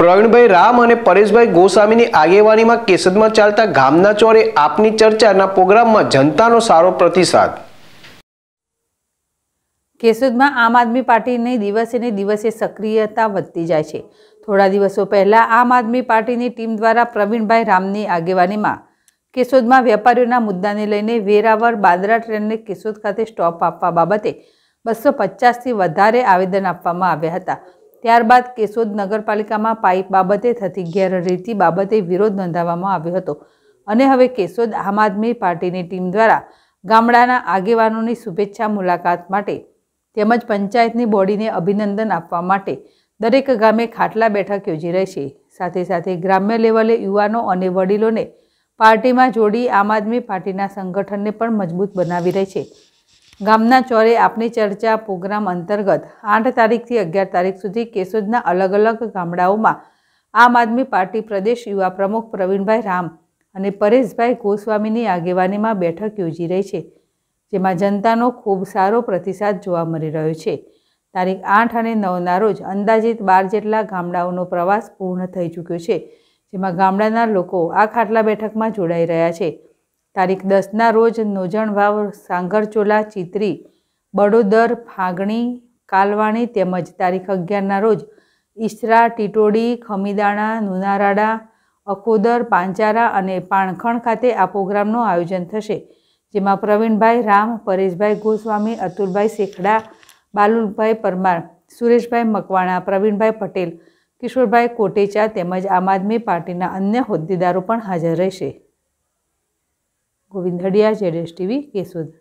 પ્રવીણભાઈ રામ અને પરેશભાઈ ગોસ્વામીની આગેવાનીમાં કેસદમાં ચાલતા ગામના ચોરે આપની ચર્ચાના પ્રોગ્રામમાં જનતાનો સારો પ્રતિસાદ કેસુદમાં આમ આદમી પાર્ટીની દિવસે ને દિવસે સક્રિયતા વધતી જાય છે થોડા દિવસો પહેલાં આમ આદમી પાર્ટીની ટીમ દ્વારા પ્રવીણભાઈ રામની આગેવાનીમાં કેશોદમાં વેપારીઓના મુદ્દાને લઈને વેરાવર બાદરા ટ્રેનને કેશોદ ખાતે સ્ટોપ આપવા બાબતે બસો પચાસથી વધારે આવેદન આપવામાં આવ્યા હતા ત્યારબાદ કેશોદ નગરપાલિકામાં પાઇપ બાબતે થતી ગેરરીતિ બાબતે વિરોધ નોંધાવવામાં આવ્યો હતો અને હવે કેશોદ આમ આદમી પાર્ટીની ટીમ દ્વારા ગામડાના આગેવાનોની શુભેચ્છા મુલાકાત માટે તેમજ પંચાયતની બોડીને અભિનંદન આપવા માટે દરેક ગામે ખાટલા બેઠક યોજી રહેશે સાથે સાથે ગ્રામ્ય લેવલે યુવાનો અને વડીલોને પાર્ટીમાં જોડી આમ આદમી પાર્ટીના સંગઠનને પણ મજબૂત બનાવી રહી છે ગામના ચોરે આપની ચર્ચા પ્રોગ્રામ અંતર્ગત આઠ તારીખથી અગિયાર તારીખ સુધી કેશોદના અલગ અલગ ગામડાઓમાં આમ આદમી પાર્ટી પ્રદેશ યુવા પ્રમુખ પ્રવીણભાઈ રામ અને પરેશભાઈ ગોસ્વામીની આગેવાનીમાં બેઠક યોજી રહી છે જેમાં જનતાનો ખૂબ સારો પ્રતિસાદ જોવા મળી રહ્યો છે તારીખ આઠ અને નવના રોજ અંદાજિત બાર જેટલા ગામડાઓનો પ્રવાસ પૂર્ણ થઈ ચૂક્યો છે જેમાં ગામડાના લોકો આ ખાટલા બેઠકમાં જોડાઈ રહ્યા છે તારીખ દસના રોજ નોજણભાવ સાંગરચોલા ચિત્રી બડોદર ફાગણી કાલવાણી તેમજ તારીખ અગિયારના રોજ ઈસરા ટીટોડી ખમીદાણા નુનારાડા અકોદર પાંચારા અને પાણખણ ખાતે આ પ્રોગ્રામનું આયોજન થશે જેમાં પ્રવીણભાઈ રામ પરેશભાઈ ગોસ્વામી અતુલભાઈ શેખડા બાલુલભાઈ પરમાર સુરેશભાઈ મકવાણા પ્રવીણભાઈ પટેલ કિશોરભાઈ કોટેચા તેમજ આમ આદમી પાર્ટીના અન્ય હોદ્દેદારો પણ હાજર રહેશે ગોવિંદ હડિયા જેડેશ ટીવી કેશોદ